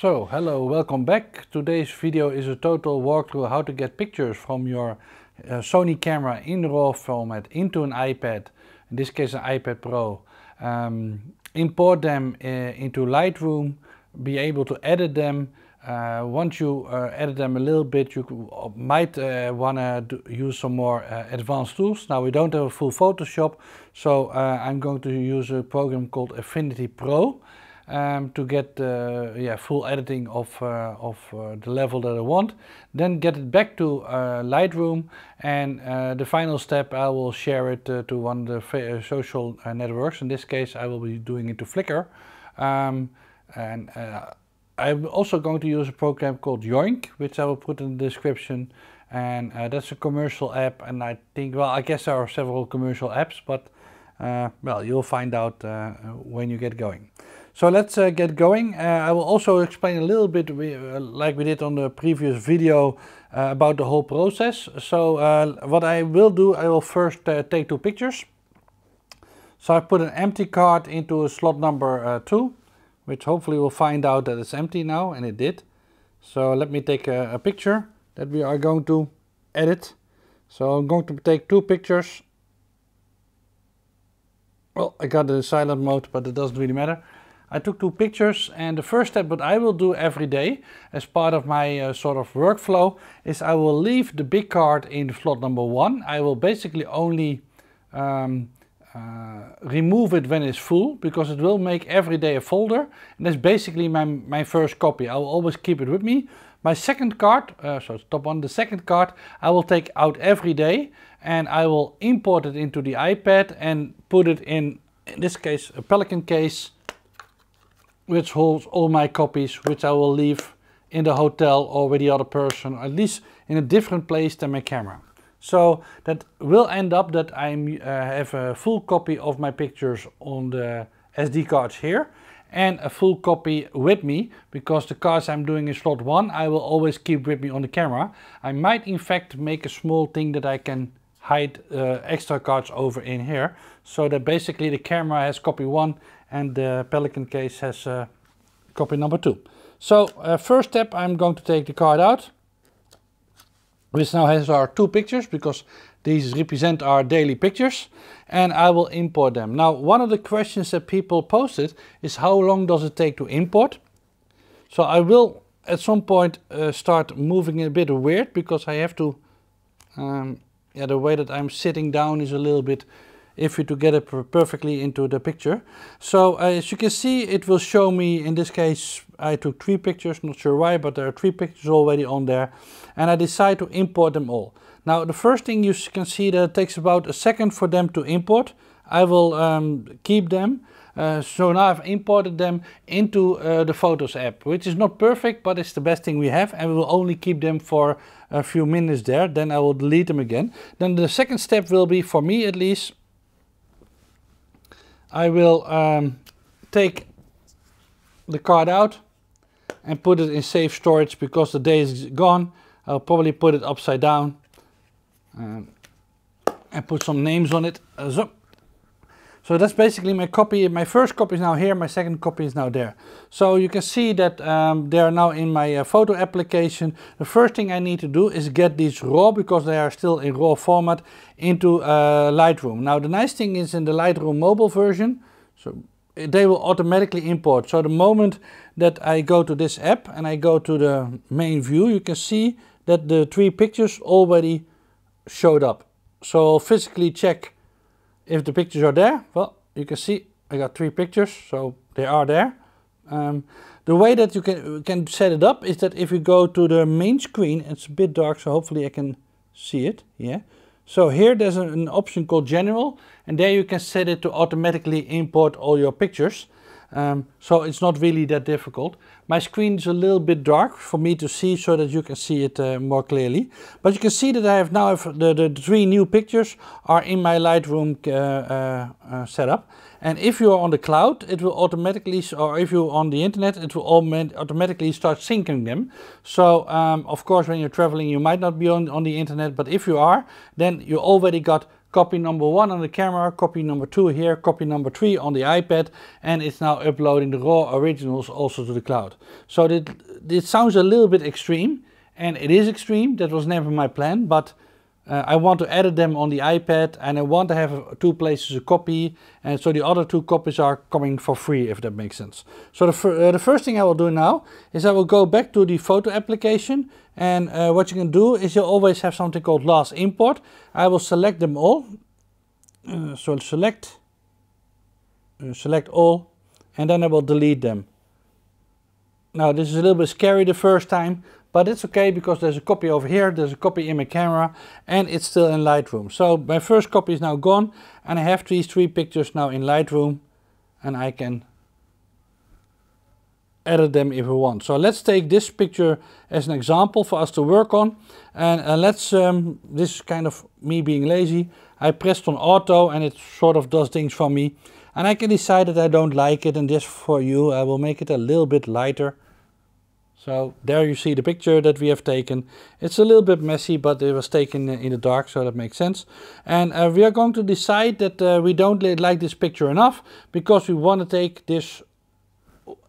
So, hello, welcome back. Today's video is a total walkthrough how to get pictures from your uh, Sony camera in RAW format into an iPad, in this case an iPad Pro. Um, import them uh, into Lightroom, be able to edit them. Uh, once you uh, edit them a little bit, you uh, might uh, want to use some more advanced tools. Now we don't have a full Photoshop, so I'm going to use a program called Affinity Pro um, to get uh, yeah, full editing of, uh, of uh, the level that I want. Then get it back to uh, Lightroom and uh, the final step I will share it uh, to one of the social networks. In this case I will be doing it to Flickr. Um, and I'm also going to use a program called Yoink which I will put in the description and that's a commercial app and I think well I guess there are several commercial apps but well you'll find out when you get going. So let's uh, get going. Uh, I will also explain a little bit, we, uh, like we did on the previous video, uh, about the whole process. So uh, what I will do, I will first uh, take two pictures. So I put an empty card into a slot number 2, which hopefully will find out that it's empty now, and it did. So let me take a, a picture that we are going to edit. So I'm going to take two pictures. Well, I got the silent mode, but it doesn't really matter. I took two pictures and the first step that I will do every day as part of my uh, sort of workflow is I will leave the big card in slot number one. I will basically only um, uh, remove it when it's full because it will make every day a folder and that's basically my, my first copy. I will always keep it with me. My second card, uh, so top one, the second card I will take out every day and I will import it into the iPad and put it in, in this case, a Pelican case which holds all my copies, which I will leave in the hotel or with the other person, at least in a different place than my camera. So that will end up that I uh, have a full copy of my pictures on the SD cards here and a full copy with me because the cards I'm doing in slot 1 I will always keep with me on the camera. I might in fact make a small thing that I can hide uh, extra cards over in here so that basically the camera has copy 1 and the Pelican case has uh, copy number two. So uh, first step, I'm going to take the card out, This now has our two pictures because these represent our daily pictures and I will import them. Now one of the questions that people posted is how long does it take to import? So I will at some point uh, start moving a bit weird because I have to, um, yeah the way that I'm sitting down is a little bit if we to get it perfectly into the picture. So uh, as you can see, it will show me, in this case, I took three pictures, not sure why, but there are three pictures already on there. And I decide to import them all. Now, the first thing you can see that it takes about a second for them to import. I will um, keep them. Uh, so now I've imported them into uh, the Photos app, which is not perfect, but it's the best thing we have. And we will only keep them for a few minutes there. Then I will delete them again. Then the second step will be, for me at least, I will um, take the card out and put it in safe storage because the day is gone. I'll probably put it upside down um, and put some names on it. Uh, so. So that's basically my copy. My first copy is now here, my second copy is now there. So you can see that um, they are now in my uh, photo application. The first thing I need to do is get these raw, because they are still in raw format, into uh, Lightroom. Now the nice thing is in the Lightroom mobile version, so they will automatically import. So the moment that I go to this app and I go to the main view, you can see that the three pictures already showed up. So I'll physically check if the pictures are there, well, you can see I got three pictures, so they are there. Um, the way that you can, can set it up is that if you go to the main screen, it's a bit dark, so hopefully I can see it, yeah. So here there's an option called general, and there you can set it to automatically import all your pictures. Um, so it's not really that difficult. My screen is a little bit dark for me to see so that you can see it uh, more clearly. But you can see that I have now have the, the three new pictures are in my Lightroom uh, uh, uh, setup. And if you are on the cloud, it will automatically, or if you're on the internet, it will automatically start syncing them. So um, of course, when you're traveling, you might not be on, on the internet, but if you are, then you already got copy number one on the camera, copy number two here, copy number three on the iPad, and it's now uploading the raw originals also to the cloud. So it sounds a little bit extreme, and it is extreme, that was never my plan, but uh, I want to edit them on the iPad and I want to have two places to copy and so the other two copies are coming for free if that makes sense. So the, fir uh, the first thing I will do now is I will go back to the photo application and uh, what you can do is you always have something called last import. I will select them all. Uh, so select, uh, select all and then I will delete them. Now this is a little bit scary the first time but it's okay because there's a copy over here, there's a copy in my camera, and it's still in Lightroom. So my first copy is now gone, and I have these three pictures now in Lightroom, and I can edit them if we want. So let's take this picture as an example for us to work on. And uh, let's, um, this is kind of me being lazy. I pressed on auto and it sort of does things for me. And I can decide that I don't like it and this for you, I will make it a little bit lighter. So there you see the picture that we have taken. It's a little bit messy, but it was taken in the dark, so that makes sense. And uh, we are going to decide that uh, we don't like this picture enough because we want to take this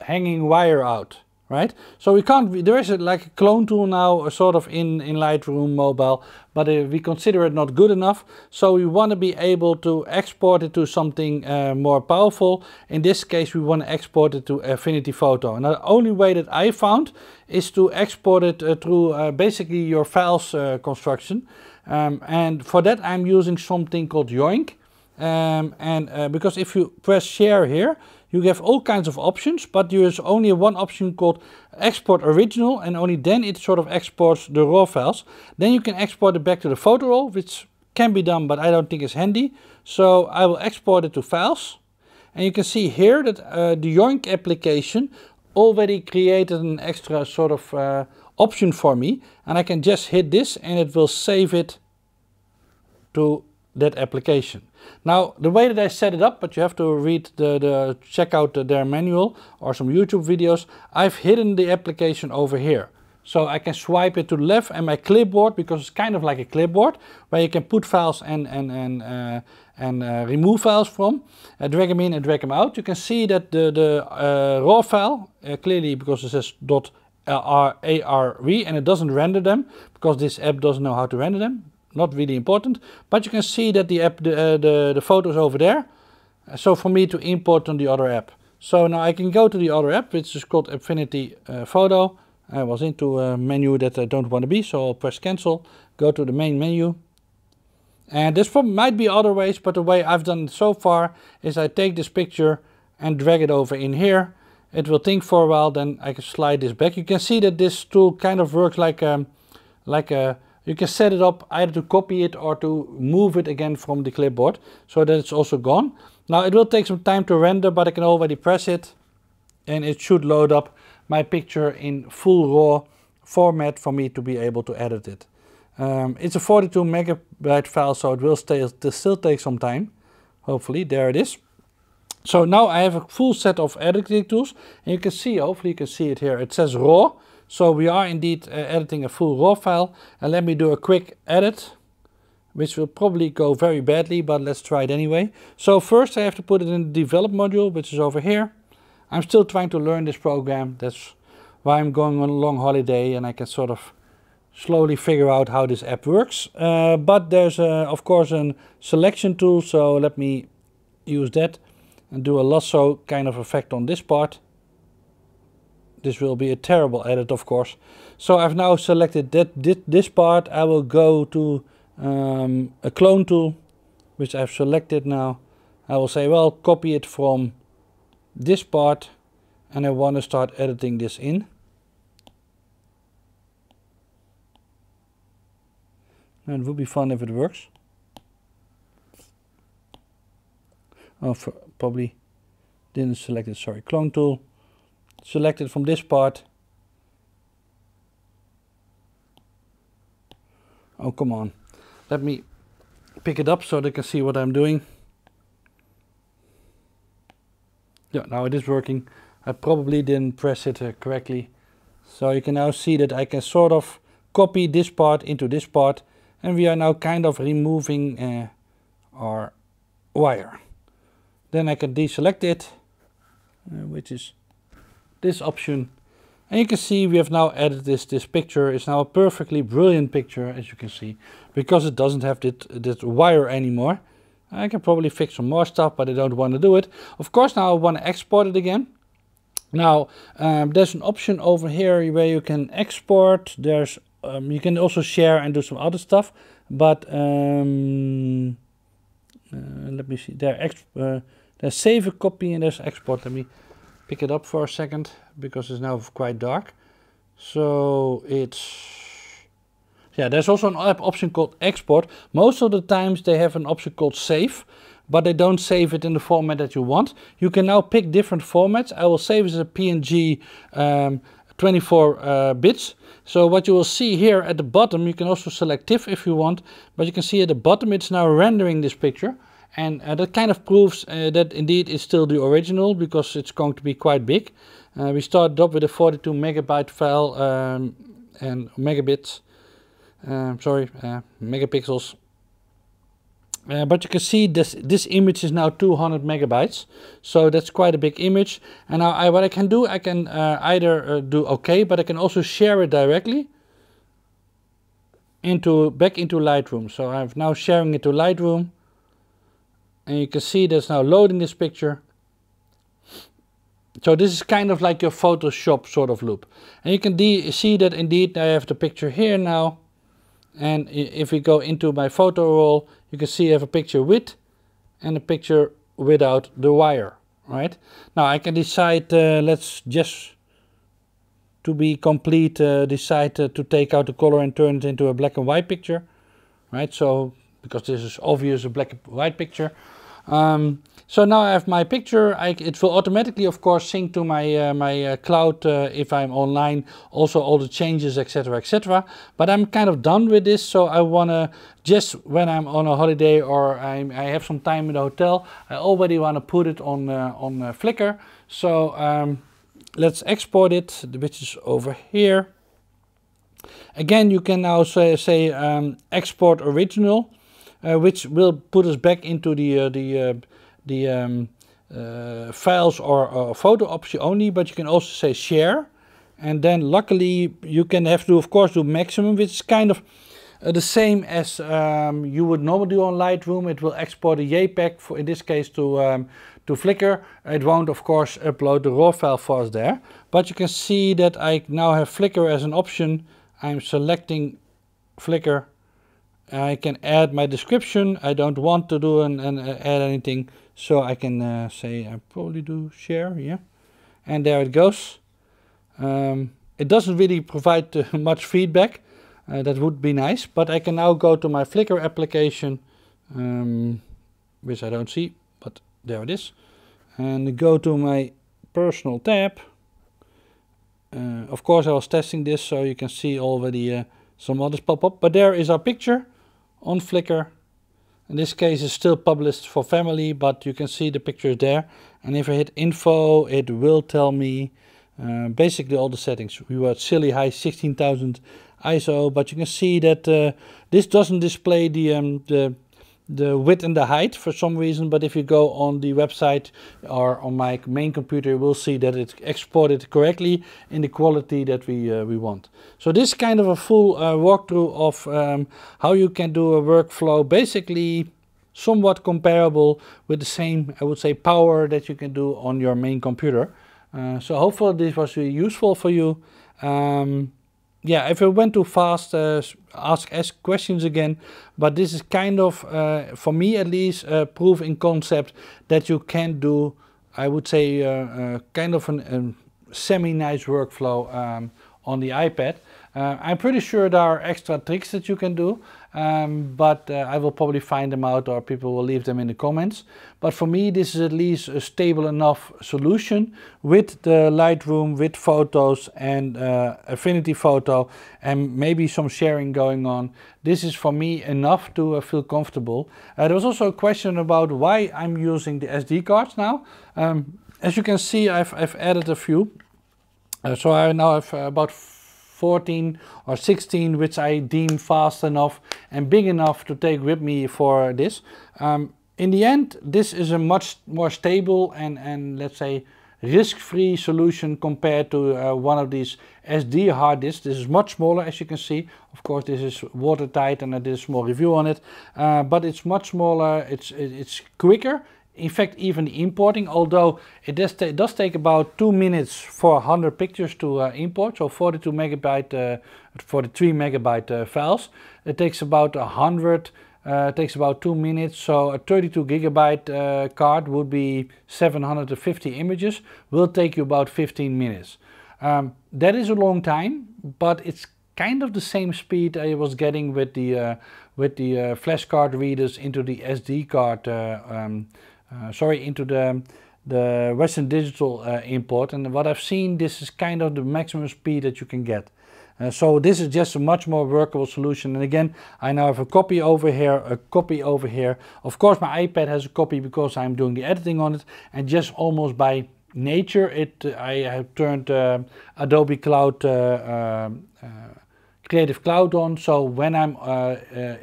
hanging wire out right? So we can't, there is a, like a clone tool now, a sort of in, in Lightroom mobile, but uh, we consider it not good enough. So we want to be able to export it to something uh, more powerful. In this case, we want to export it to Affinity Photo. And the only way that I found is to export it uh, through uh, basically your files uh, construction. Um, and for that, I'm using something called Yoink. Um, and uh, because if you press share here, you have all kinds of options, but there is only one option called export original, and only then it sort of exports the raw files. Then you can export it back to the photo roll, which can be done, but I don't think is handy. So I will export it to files. And you can see here that uh, the Yoink application already created an extra sort of uh, option for me. And I can just hit this and it will save it to that application. Now, the way that I set it up, but you have to read the, the check out the, their manual or some YouTube videos, I've hidden the application over here. So I can swipe it to the left and my clipboard, because it's kind of like a clipboard, where you can put files and, and, and, uh, and uh, remove files from, uh, drag them in and drag them out. You can see that the, the uh, raw file, uh, clearly because it says uh, .arre and it doesn't render them, because this app doesn't know how to render them not really important. But you can see that the app, the, uh, the, the photo is over there. Uh, so for me to import on the other app. So now I can go to the other app, which is called Affinity uh, Photo. I was into a menu that I don't want to be, so I'll press cancel, go to the main menu. And this might be other ways, but the way I've done it so far is I take this picture and drag it over in here. It will think for a while, then I can slide this back. You can see that this tool kind of works like a, um, like a you can set it up either to copy it or to move it again from the clipboard so that it's also gone. Now it will take some time to render but I can already press it and it should load up my picture in full raw format for me to be able to edit it. Um, it's a 42 megabyte file so it will stay, still take some time. Hopefully, there it is. So now I have a full set of editing tools and you can see, hopefully you can see it here, it says raw so we are indeed uh, editing a full raw file and let me do a quick edit which will probably go very badly but let's try it anyway. So first I have to put it in the develop module which is over here. I'm still trying to learn this program that's why I'm going on a long holiday and I can sort of slowly figure out how this app works. Uh, but there's a, of course a selection tool so let me use that and do a lasso kind of effect on this part this will be a terrible edit of course so I've now selected that this part I will go to um, a clone tool which I've selected now I will say well copy it from this part and I want to start editing this in and it would be fun if it works oh probably didn't select it sorry clone tool select it from this part. Oh, come on. Let me pick it up so they can see what I'm doing. Yeah, now it is working. I probably didn't press it uh, correctly. So you can now see that I can sort of copy this part into this part. And we are now kind of removing uh, our wire. Then I can deselect it, uh, which is this option. And you can see we have now added this, this picture. is now a perfectly brilliant picture, as you can see, because it doesn't have that, that wire anymore. I can probably fix some more stuff, but I don't want to do it. Of course, now I want to export it again. Now, um, there's an option over here where you can export. There's um, You can also share and do some other stuff. But um, uh, let me see. There, uh, there's save a copy and there's export. Let me pick it up for a second because it's now quite dark. So it's yeah, there's also an option called export. Most of the times they have an option called save, but they don't save it in the format that you want. You can now pick different formats. I will save as a PNG um, 24 uh, bits. So what you will see here at the bottom, you can also select TIFF if you want, but you can see at the bottom it's now rendering this picture. And uh, that kind of proves uh, that indeed it's still the original because it's going to be quite big. Uh, we started up with a 42 megabyte file um, and megabits, um, sorry, megapixels. Uh, but you can see this this image is now 200 megabytes so that's quite a big image and now I, what I can do I can uh, either uh, do OK but I can also share it directly into back into Lightroom so I'm now sharing it to Lightroom and you can see that's now loading this picture. So this is kind of like your Photoshop sort of loop. And you can see that indeed I have the picture here now. And if we go into my photo roll, you can see I have a picture with and a picture without the wire, right? Now I can decide, uh, let's just, to be complete, uh, decide uh, to take out the color and turn it into a black and white picture, right? So, because this is obvious a black and white picture. Um, so now I have my picture. I, it will automatically, of course, sync to my uh, my uh, cloud uh, if I'm online. Also all the changes, etc, etc. But I'm kind of done with this, so I wanna just when I'm on a holiday or I'm, i have some time in the hotel, I already wanna put it on uh, on uh, Flickr. So um, let's export it, which is over here. Again, you can now say, say um, export original. Uh, which will put us back into the uh, the uh, the um, files or, photo option only, but you can also say share. And then luckily you can have to of course do maximum, which is kind of uh, the same as um, you would normally do on Lightroom. It will export a JPEG, for, in this case to, um, to Flickr. It won't, of course, upload the raw file for us there. But you can see that I now have Flickr as an option. I'm selecting Flickr I can add my description. I don't want to do and an, uh, add anything. So I can uh, say I probably do share, yeah. And there it goes. Um, it doesn't really provide uh, much feedback. Uh, that would be nice. But I can now go to my Flickr application, um, which I don't see, but there it is. And go to my personal tab. Uh, of course I was testing this so you can see already uh, some others pop up. But there is our picture on Flickr. In this case it's still published for family, but you can see the pictures there. And if I hit info, it will tell me uh, basically all the settings. We were at silly high 16,000 ISO, but you can see that uh, this doesn't display the, um, the the width and the height for some reason, but if you go on the website or on my main computer, you will see that it's exported correctly in the quality that we, uh, we want. So this kind of a full uh, walkthrough of um, how you can do a workflow, basically somewhat comparable with the same, I would say, power that you can do on your main computer. Uh, so hopefully this was useful for you. Um, yeah, if it went too fast, uh, ask ask questions again. But this is kind of, uh, for me at least, a proof in concept that you can do, I would say, uh, uh, kind of a um, semi-nice workflow um, on the iPad. Uh, I'm pretty sure there are extra tricks that you can do um, but uh, I will probably find them out or people will leave them in the comments. But for me, this is at least a stable enough solution with the Lightroom, with photos and uh, Affinity Photo and maybe some sharing going on. This is for me enough to uh, feel comfortable. Uh, there was also a question about why I'm using the SD cards now. Um, as you can see, I've, I've added a few. Uh, so I now have about 14 or 16 which I deem fast enough and big enough to take with me for this. Um, in the end this is a much more stable and, and let's say risk-free solution compared to uh, one of these SD hard disks. This is much smaller as you can see. Of course this is watertight and I did a small review on it. Uh, but it's much smaller, it's, it's quicker in fact even the importing, although it does, it does take about 2 minutes for 100 pictures to uh, import, so 42 megabyte, uh, 43 megabyte uh, files. It takes about 100, uh, it takes about 2 minutes, so a 32 gigabyte uh, card would be 750 images, will take you about 15 minutes. Um, that is a long time, but it's kind of the same speed I was getting with the uh, with the uh, flash card readers into the SD card uh, um, uh, sorry, into the, the Western Digital uh, import. And what I've seen, this is kind of the maximum speed that you can get. Uh, so this is just a much more workable solution. And again, I now have a copy over here, a copy over here. Of course, my iPad has a copy because I'm doing the editing on it. And just almost by nature, it uh, I have turned uh, Adobe Cloud uh, Creative Cloud on. So when I'm uh, uh, uh,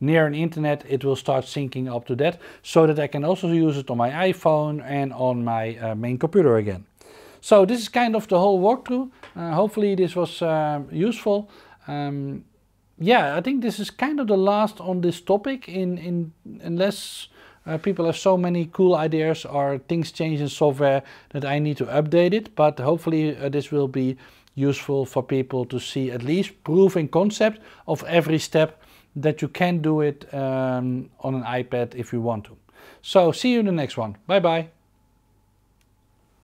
near an internet, it will start syncing up to that so that I can also use it on my iPhone and on my main computer again. So this is kind of the whole walkthrough. hopefully this was um, useful. Um, yeah, I think this is kind of the last on this topic in, in unless uh, people have so many cool ideas or things change in software that I need to update it. But hopefully uh, this will be useful for people to see at least proving concept of every step that you can do it um, on an iPad if you want to. So see you in the next one. Bye bye.